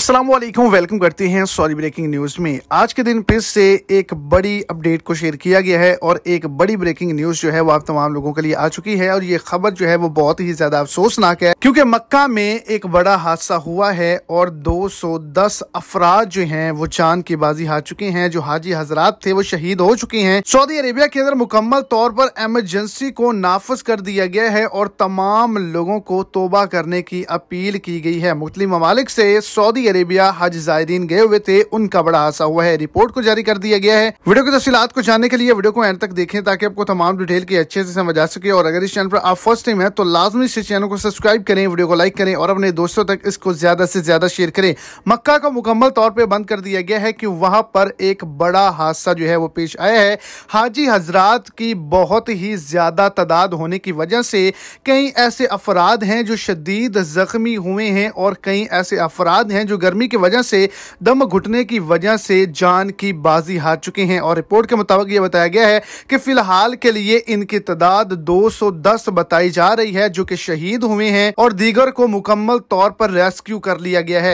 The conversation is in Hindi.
असलम वेलकम करते हैं सॉरी ब्रेकिंग न्यूज़ में आज के दिन फिर से एक बड़ी अपडेट को शेयर किया गया है और एक बड़ी ब्रेकिंग न्यूज़ जो है वो आप तमाम लोगों के लिए आ चुकी है और ये खबर जो है वो बहुत ही ज़्यादा अफसोसनाक है क्योंकि मक्का में एक बड़ा हादसा हुआ है और 210 अफराद जो हैं वो चांद की बाजी हार चुके हैं जो हाजी हजरात थे वो शहीद हो चुके हैं सऊदी अरेबिया के अंदर मुकम्मल तौर पर एमरजेंसी को नाफज कर दिया गया है और तमाम लोगों को तोबा करने की अपील की गई है मुख्तलि ममालिक से सऊदी अरेबिया हज जायरीन गए हुए थे उनका बड़ा हादसा हुआ है रिपोर्ट को जारी कर दिया गया है वीडियो की तफसीत को जानने के लिए वीडियो को एंड तक देखें ताकि आपको तमाम डिटेल की अच्छे से समझ आ सके और अगर इस चैनल पर आप फर्स्ट टाइम है तो लाजमी इस चैनल को सब्सक्राइब करें वीडियो को लाइक करें और अपने दोस्तों तक इसको ज्यादा से ज्यादा शेयर करें मक्का को मुकम्मल तौर पर बंद कर दिया गया है कि वहां पर एक बड़ा हादसा जो है वो पेश आया है हाजी हजरात की बहुत ही ज्यादा तादाद होने की वजह से कई ऐसे अफराद हैं जो शदीद जख्मी हुए हैं और कई ऐसे अफराद हैं जो गर्मी की वजह से दम घुटने की वजह से जान की बाजी हार चुके हैं और रिपोर्ट के मुताबिक ये बताया गया है कि फिलहाल के लिए इनकी तादाद 210 बताई जा रही है जो कि शहीद हुए हैं और दीगर को मुकम्मल तौर पर रेस्क्यू कर लिया गया है